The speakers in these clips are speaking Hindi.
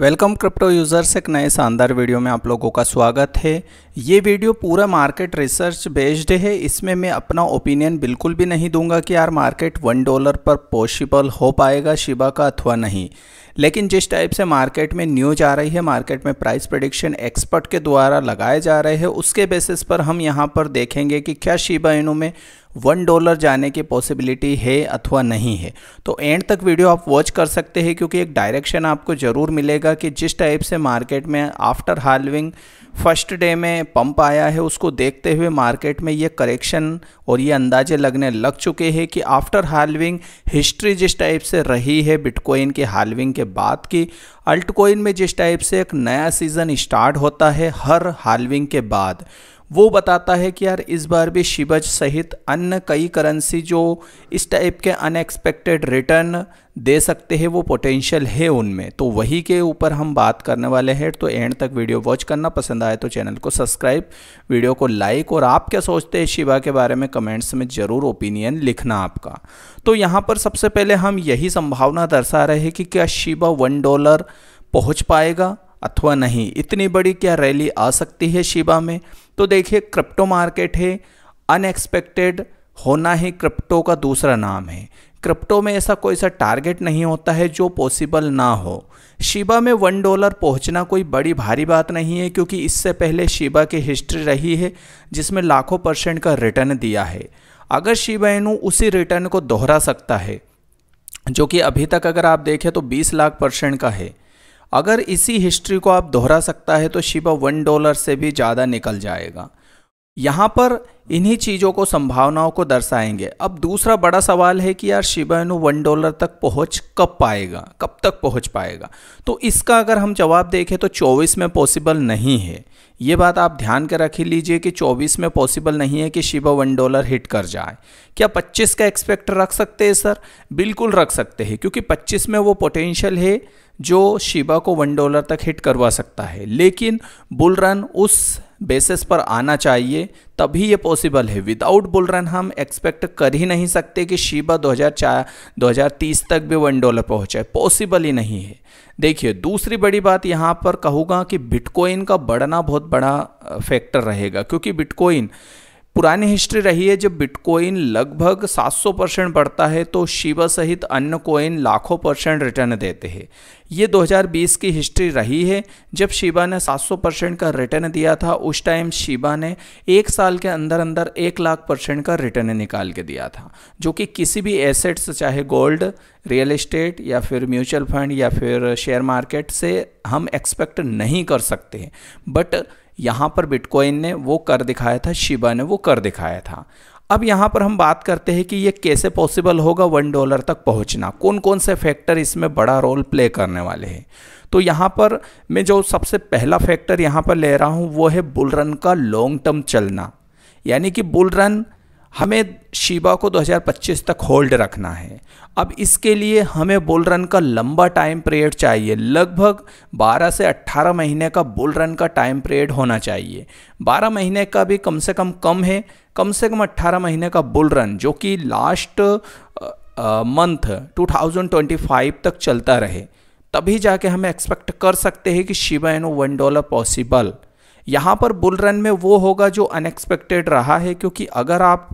वेलकम क्रिप्टो यूज़र्स एक नए शानदार वीडियो में आप लोगों का स्वागत है ये वीडियो पूरा मार्केट रिसर्च बेस्ड है इसमें मैं अपना ओपिनियन बिल्कुल भी नहीं दूंगा कि यार मार्केट वन डॉलर पर पॉसिबल हो पाएगा शिबा का अथवा नहीं लेकिन जिस टाइप से मार्केट में न्यूज आ रही है मार्केट में प्राइस प्रडिक्शन एक्सपर्ट के द्वारा लगाए जा रहे हैं उसके बेसिस पर हम यहाँ पर देखेंगे कि क्या शिबा इनू में वन डॉलर जाने की पॉसिबिलिटी है अथवा नहीं है तो एंड तक वीडियो आप वॉच कर सकते हैं क्योंकि एक डायरेक्शन आपको ज़रूर मिलेगा कि जिस टाइप से मार्केट में आफ्टर हार्लविंग फर्स्ट डे में पंप आया है उसको देखते हुए मार्केट में ये करेक्शन और ये अंदाजे लगने लग चुके हैं कि आफ्टर हालविंग हिस्ट्री जिस टाइप से रही है बिटकॉइन के हालविंग के बाद की अल्टकॉइन में जिस टाइप से एक नया सीज़न स्टार्ट होता है हर हालविंग के बाद वो बताता है कि यार इस बार भी शिबज सहित अन्य कई करेंसी जो इस टाइप के अनएक्सपेक्टेड रिटर्न दे सकते हैं वो पोटेंशियल है उनमें तो वही के ऊपर हम बात करने वाले हैं तो एंड तक वीडियो वॉच करना पसंद आए तो चैनल को सब्सक्राइब वीडियो को लाइक और आप क्या सोचते हैं शिवा के बारे में कमेंट्स में ज़रूर ओपिनियन लिखना आपका तो यहाँ पर सबसे पहले हम यही संभावना दर्शा रहे हैं कि क्या शिवा वन डॉलर पहुँच पाएगा अथवा नहीं इतनी बड़ी क्या रैली आ सकती है शिबा में तो देखिए क्रिप्टो मार्केट है अनएक्सपेक्टेड होना ही क्रिप्टो का दूसरा नाम है क्रिप्टो में ऐसा कोई सा टारगेट नहीं होता है जो पॉसिबल ना हो शिबा में वन डॉलर पहुंचना कोई बड़ी भारी बात नहीं है क्योंकि इससे पहले शिबा की हिस्ट्री रही है जिसमें लाखों परसेंट का रिटर्न दिया है अगर शिबा इनू उसी रिटर्न को दोहरा सकता है जो कि अभी तक अगर आप देखें तो 20 लाख परसेंट का है अगर इसी हिस्ट्री को आप दोहरा सकता है तो शिबा वन डॉलर से भी ज़्यादा निकल जाएगा यहाँ पर इन्हीं चीज़ों को संभावनाओं को दर्शाएंगे अब दूसरा बड़ा सवाल है कि यार शिबा इनू वन डॉलर तक पहुँच कब पाएगा कब तक पहुँच पाएगा तो इसका अगर हम जवाब देखें तो 24 में पॉसिबल नहीं है ये बात आप ध्यान के रख लीजिए कि 24 में पॉसिबल नहीं है कि शिबा वन डॉलर हिट कर जाए क्या 25 का एक्सपेक्ट रख सकते हैं सर बिल्कुल रख सकते हैं क्योंकि 25 में वो पोटेंशियल है जो शिबा को वन डॉलर तक हिट करवा सकता है लेकिन बुल रन उस बेसिस पर आना चाहिए तभी ये पॉसिबल है विदाउट बुल रन हम एक्सपेक्ट कर ही नहीं सकते कि शिबा 2004 2030 तक भी वन डॉलर पहुंचे पॉसिबल ही नहीं है देखिए दूसरी बड़ी बात यहाँ पर कहूँगा कि बिटकॉइन का बढ़ना बहुत बड़ा फैक्टर रहेगा क्योंकि बिटकॉइन पुरानी हिस्ट्री रही है जब बिटकॉइन लगभग 700 परसेंट बढ़ता है तो शिवा सहित अन्य कॉइन लाखों परसेंट रिटर्न देते हैं ये 2020 की हिस्ट्री रही है जब शिवा ने 700 परसेंट का रिटर्न दिया था उस टाइम शिवा ने एक साल के अंदर अंदर एक लाख परसेंट का रिटर्न निकाल के दिया था जो कि किसी भी एसेट्स चाहे गोल्ड रियल इस्टेट या फिर म्यूचुअल फंड या फिर शेयर मार्केट से हम एक्सपेक्ट नहीं कर सकते बट यहाँ पर बिटकॉइन ने वो कर दिखाया था शिबा ने वो कर दिखाया था अब यहाँ पर हम बात करते हैं कि ये कैसे पॉसिबल होगा वन डॉलर तक पहुँचना कौन कौन से फैक्टर इसमें बड़ा रोल प्ले करने वाले हैं तो यहाँ पर मैं जो सबसे पहला फैक्टर यहाँ पर ले रहा हूँ वो है बुल रन का लॉन्ग टर्म चलना यानी कि बुल रन हमें शिबा को 2025 तक होल्ड रखना है अब इसके लिए हमें बुल रन का लंबा टाइम पीरियड चाहिए लगभग 12 से 18 महीने का बुल रन का टाइम पीरियड होना चाहिए 12 महीने का भी कम से कम कम है कम से कम 18 महीने का बुल रन जो कि लास्ट मंथ 2025 तक चलता रहे तभी जाके हम एक्सपेक्ट कर सकते हैं कि Shiba Inu one dollar possible यहाँ पर बुल रन में वो होगा जो अनएक्सपेक्टेड रहा है क्योंकि अगर आप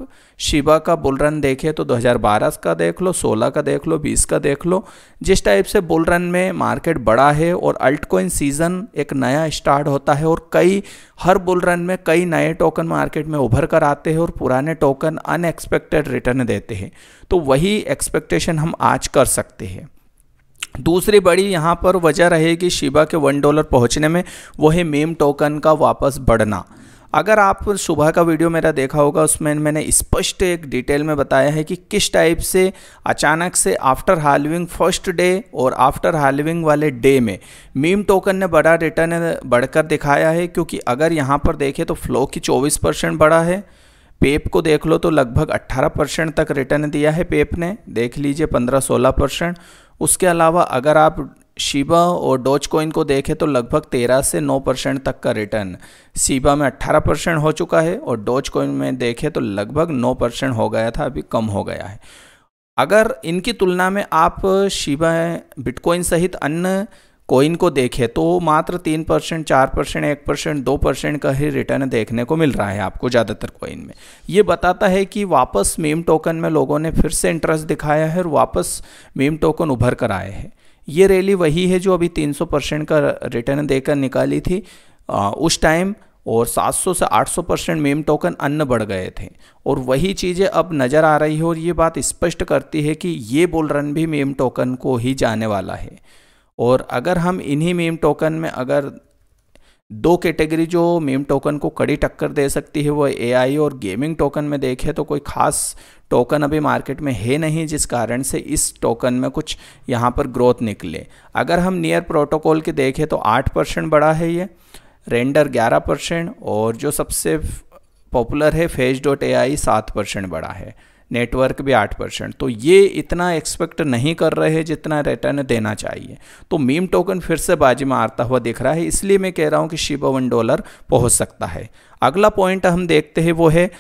शिवा का बुल रन देखें तो 2012 का देख लो 16 का देख लो 20 का देख लो जिस टाइप से बुल रन में मार्केट बड़ा है और अल्ट कोइन सीज़न एक नया स्टार्ट होता है और कई हर बुल रन में कई नए टोकन मार्केट में उभर कर आते हैं और पुराने टोकन अनएक्सपेक्टेड रिटर्न देते हैं तो वही एक्सपेक्टेशन हम आज कर सकते हैं दूसरी बड़ी यहाँ पर वजह रहेगी शिबा के वन डॉलर पहुँचने में वो है मेम टोकन का वापस बढ़ना अगर आप सुबह का वीडियो मेरा देखा होगा उसमें मैंने स्पष्ट एक डिटेल में बताया है कि किस टाइप से अचानक से आफ्टर हालविंग फर्स्ट डे और आफ्टर हालविंग वाले डे में मीम टोकन ने बड़ा रिटर्न बढ़कर दिखाया है क्योंकि अगर यहाँ पर देखें तो फ्लो की 24 परसेंट बढ़ा है पेप को देख लो तो लगभग 18 परसेंट तक रिटर्न दिया है पेप ने देख लीजिए 15-16 परसेंट उसके अलावा अगर आप शिबा और डोज कोइन को देखें तो लगभग 13 से 9 परसेंट तक का रिटर्न शिबा में 18 परसेंट हो चुका है और डोज कोइन में देखें तो लगभग 9 परसेंट हो गया था अभी कम हो गया है अगर इनकी तुलना में आप शिबा बिटकॉइन सहित अन्य कोइन को देखें तो मात्र तीन परसेंट चार परसेंट एक परसेंट दो परसेंट का ही रिटर्न देखने को मिल रहा है आपको ज़्यादातर कोइन में ये बताता है कि वापस मीम टोकन में लोगों ने फिर से इंटरेस्ट दिखाया है और वापस मीम टोकन उभर कर आए हैं ये रैली वही है जो अभी 300 परसेंट का रिटर्न देकर निकाली थी आ, उस टाइम और 700 से 800 परसेंट मेम टोकन अन्न बढ़ गए थे और वही चीज़ें अब नज़र आ रही है और ये बात स्पष्ट करती है कि ये बुल रन भी मेम टोकन को ही जाने वाला है और अगर हम इन्हीं मेम टोकन में अगर दो कैटेगरी जो मेम टोकन को कड़ी टक्कर दे सकती है वो एआई और गेमिंग टोकन में देखें तो कोई ख़ास टोकन अभी मार्केट में है नहीं जिस कारण से इस टोकन में कुछ यहाँ पर ग्रोथ निकले अगर हम नियर प्रोटोकॉल के देखें तो आठ परसेंट बढ़ा है ये रेंडर ग्यारह परसेंट और जो सबसे पॉपुलर है फेज डॉट ए आई सात परसेंट बढ़ा है नेटवर्क भी आठ परसेंट तो ये इतना एक्सपेक्ट नहीं कर रहे जितना रिटर्न देना चाहिए तो मीम टोकन फिर से बाजी में आता हुआ दिख रहा है इसलिए मैं कह रहा हूँ कि शिबा वन डॉलर पहुँच सकता है अगला पॉइंट हम देखते हैं वो है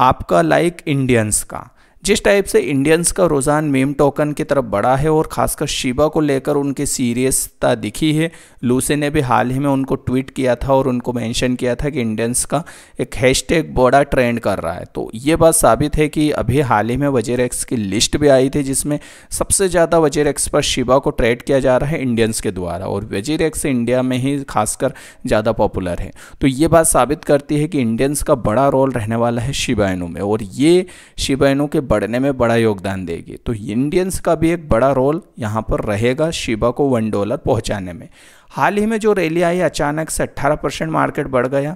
आपका लाइक इंडियंस का जिस टाइप से इंडियंस का रुझान मेम टोकन की तरफ बढ़ा है और खासकर शिबा को लेकर उनकी सीरियसता दिखी है लूसे ने भी हाल ही में उनको ट्वीट किया था और उनको मेंशन किया था कि इंडियंस का एक हैशटैग बड़ा ट्रेंड कर रहा है तो ये बात साबित है कि अभी हाल ही में वजेर एक्स की लिस्ट भी आई थी जिसमें सबसे ज़्यादा वजेर एक्स पर शिबा को ट्रेड किया जा रहा है इंडियंस के द्वारा और वजीर एक्स इंडिया में ही खासकर ज़्यादा पॉपुलर है तो ये बात साबित करती है कि इंडियंस का बड़ा रोल रहने वाला है शिबाइनों में और ये शिबाइनों के बढ़ने में बड़ा योगदान देगी तो इंडियंस का भी एक बड़ा रोल यहाँ पर रहेगा शिबा को वन डॉलर पहुँचाने में हाल ही में जो रैली आई अचानक से 18 परसेंट मार्केट बढ़ गया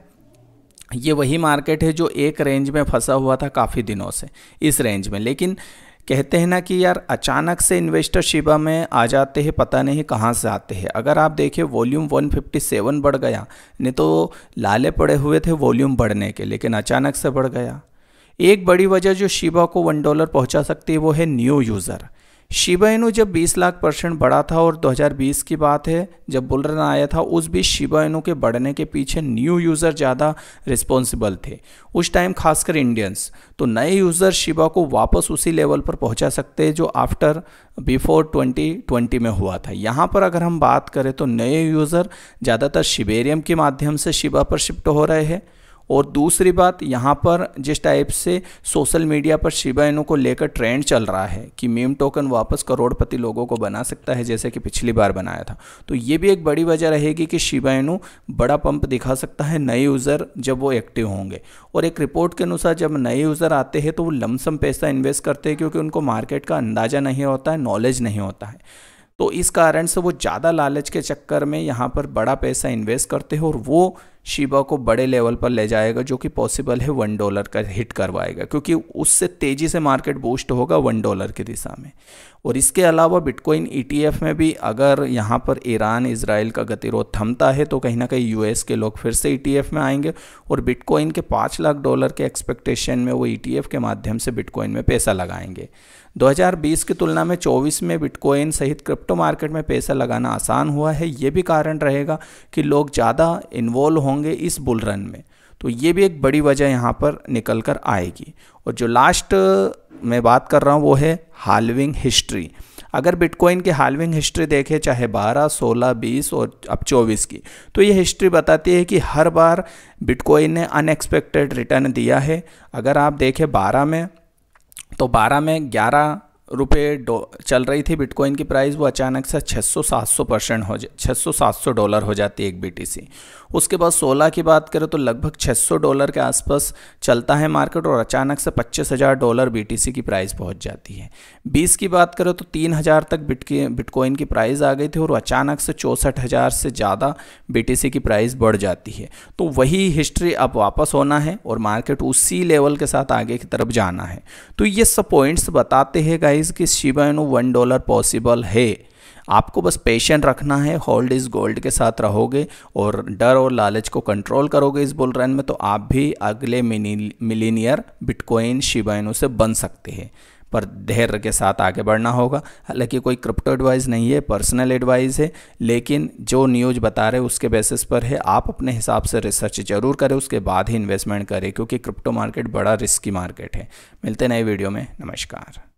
ये वही मार्केट है जो एक रेंज में फंसा हुआ था काफ़ी दिनों से इस रेंज में लेकिन कहते हैं ना कि यार अचानक से इन्वेस्टर शिबा में आ जाते हैं पता नहीं कहाँ से आते हैं अगर आप देखिए वॉल्यूम 157 बढ़ गया नहीं तो लाले पड़े हुए थे वॉल्यूम बढ़ने के लेकिन अचानक से बढ़ गया एक बड़ी वजह जो शिबा को वन डॉलर पहुंचा सकती है वो है न्यू यूज़र शिबा इनू जब 20 लाख परसेंट बढ़ा था और 2020 की बात है जब बुलरन आया था उस बीच शिबा इनू के बढ़ने के पीछे न्यू यूज़र ज़्यादा रिस्पॉन्सिबल थे उस टाइम खासकर इंडियंस तो नए यूज़र शिबा को वापस उसी लेवल पर पहुंचा सकते हैं जो आफ्टर बिफोर 2020 में हुआ था यहाँ पर अगर हम बात करें तो नए यूज़र ज़्यादातर शिबेरियम के माध्यम से शिबा पर शिफ्ट हो रहे हैं और दूसरी बात यहाँ पर जिस टाइप से सोशल मीडिया पर शिबा इनू को लेकर ट्रेंड चल रहा है कि मीम टोकन वापस करोड़पति लोगों को बना सकता है जैसे कि पिछली बार बनाया था तो ये भी एक बड़ी वजह रहेगी कि शिबा इनू बड़ा पंप दिखा सकता है नए यूज़र जब वो एक्टिव होंगे और एक रिपोर्ट के अनुसार जब नए यूज़र आते हैं तो वो लमसम पैसा इन्वेस्ट करते हैं क्योंकि उनको मार्केट का अंदाज़ा नहीं होता है नॉलेज नहीं होता है तो इस कारण से वो ज़्यादा लालच के चक्कर में यहाँ पर बड़ा पैसा इन्वेस्ट करते हैं और वो शिबा को बड़े लेवल पर ले जाएगा जो कि पॉसिबल है वन डॉलर का हिट करवाएगा क्योंकि उससे तेज़ी से मार्केट बूस्ट होगा वन डॉलर की दिशा में और इसके अलावा बिटकॉइन ईटीएफ e में भी अगर यहाँ पर ईरान इसराइल का गतिरोध थमता है तो कहीं ना कहीं यूएस के लोग फिर से ईटीएफ e में आएंगे और बिटकॉइन के पाँच लाख डॉलर के एक्सपेक्टेशन में वो ई e के माध्यम से बिटकॉइन में पैसा लगाएंगे 2020 की तुलना में 24 में बिटकॉइन सहित क्रिप्टो मार्केट में पैसा लगाना आसान हुआ है ये भी कारण रहेगा कि लोग ज़्यादा इन्वॉल्व हो होंगे इस बुल रन में तो ये भी एक बड़ी वजह यहाँ पर निकल कर आएगी और जो लास्ट मैं बात कर रहा हूँ वो है हालविंग हिस्ट्री अगर बिटकॉइन की हालविंग हिस्ट्री देखें चाहे 12, 16, 20 और अब 24 की तो ये हिस्ट्री बताती है कि हर बार बिटकॉइन ने अनएक्सपेक्टेड रिटर्न दिया है अगर आप देखें 12 में तो 12 में रुपये चल रही थी बिटकॉइन की प्राइस वो अचानक से 600-700 परसेंट हो जाए 600-700 डॉलर हो जाती है एक बीटीसी उसके बाद 16 की बात करें तो लगभग 600 डॉलर के आसपास चलता है मार्केट और अचानक से 25,000 डॉलर बीटीसी की प्राइस पहुंच जाती है 20 की बात करें तो 3000 तक बिटकॉइन की प्राइस आ गई थी और अचानक से चौंसठ से ज़्यादा बी की प्राइस बढ़ जाती है तो वही हिस्ट्री अब वापस होना है और मार्केट उसी लेवल के साथ आगे की तरफ जाना है तो ये सब पॉइंट्स बताते हैं प्राइस कि Shiba Inu one dollar possible है आपको बस पेशेंट रखना है होल्ड इज़ गोल्ड के साथ रहोगे और डर और लालच को कंट्रोल करोगे इस बोल रन में तो आप भी अगले मिलीनियर बिटकॉइन शिवाइनो से बन सकते हैं पर धैर्य के साथ आगे बढ़ना होगा हालांकि कोई क्रिप्टो एडवाइस नहीं है पर्सनल एडवाइस है लेकिन जो न्यूज बता रहे उसके बेसिस पर है आप अपने हिसाब से रिसर्च जरूर करें उसके बाद ही इन्वेस्टमेंट करें क्योंकि क्रिप्टो मार्केट बड़ा रिस्की मार्केट है मिलते नए वीडियो में नमस्कार